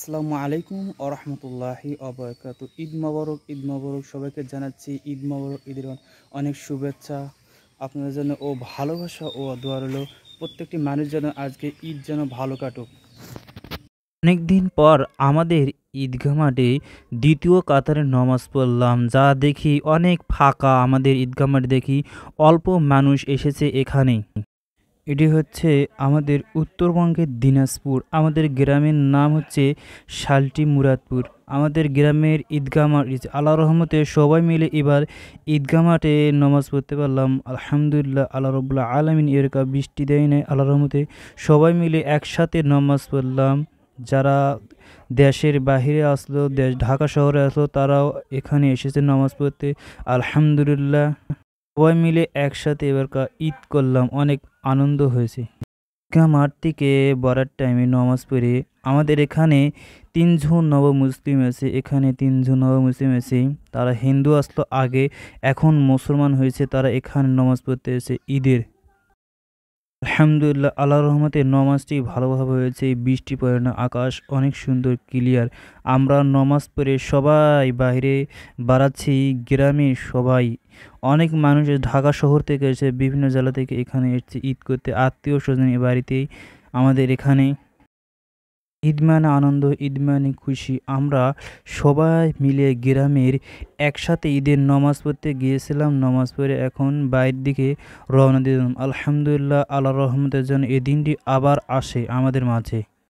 আসসালামু আলাইকুম আরহামতুল্লাহি অবয়কাত ঈদ মোবারক ঈদ মোবারক সবাইকে জানাচ্ছি ঈদ মবরক ঈদের অনেক শুভেচ্ছা আপনাদের জন্য ও ভালোবাসা ও দোয়ার হলো প্রত্যেকটি মানুষ যেন আজকে ঈদ যেন ভালো কাটুক অনেকদিন পর আমাদের ঈদগাহ মাঠে দ্বিতীয় কাতারে নমাজ পড়লাম যা দেখি অনেক ফাঁকা আমাদের ঈদগাহ মাঠে দেখি অল্প মানুষ এসেছে এখানে এটি হচ্ছে আমাদের উত্তরবঙ্গের দিনাজপুর আমাদের গ্রামের নাম হচ্ছে শালটি মুরাদপুর আমাদের গ্রামের ঈদগাহ মাঠ আল্লাহ রহমতে সবাই মিলে এবার ঈদগাহ মাঠে নামাজ পড়তে পারলাম আলহামদুলিল্লাহ আল্লাহ রবুল্লা আলমিন এরকা বৃষ্টি দেয় নাই আল্লাহ রহমতে সবাই মিলে একসাথে নামাজ পড়লাম যারা দেশের বাহিরে আসলো দেশ ঢাকা শহরে আসলো তারাও এখানে এসেছে নামাজ পড়তে আলহামদুলিল্লাহ সবাই মিলে একসাথে কা ঈদ করলাম অনেক আনন্দ হয়েছে ঈদগাহ মাঠ থেকে বরার টাইমে নমাজ পড়ে আমাদের এখানে তিনজন নব মুসলিম আছে এখানে তিনজন নব মুসলিম আছে তারা হিন্দু আসলো আগে এখন মুসলমান হয়েছে তারা এখানে নমাজ পড়তে এসে ঈদের আলহামদুলিল্লাহ আল্লাহ রহমতে নমাজটি ভালোভাবে হয়েছে বৃষ্টি পড়ে না আকাশ অনেক সুন্দর ক্লিয়ার আমরা নমাজ পড়ে সবাই বাইরে বাড়াচ্ছি গ্রামে সবাই অনেক মানুষ ঢাকা শহর থেকে এসে বিভিন্ন জেলা থেকে এখানে এসেছে ঈদ করতে আত্মীয় স্বজন বাড়িতেই আমাদের এখানে ঈদ মানে আনন্দ ঈদ মানে খুশি আমরা সবাই মিলে গ্রামের একসাথে ঈদের নমাজ পড়তে গিয়েছিলাম নামাজ পড়ে এখন বাইর দিকে রওনা দিলাম আলহামদুলিল্লাহ আল্লাহ রহমতের জন্য এই দিনটি আবার আসে আমাদের মাঝে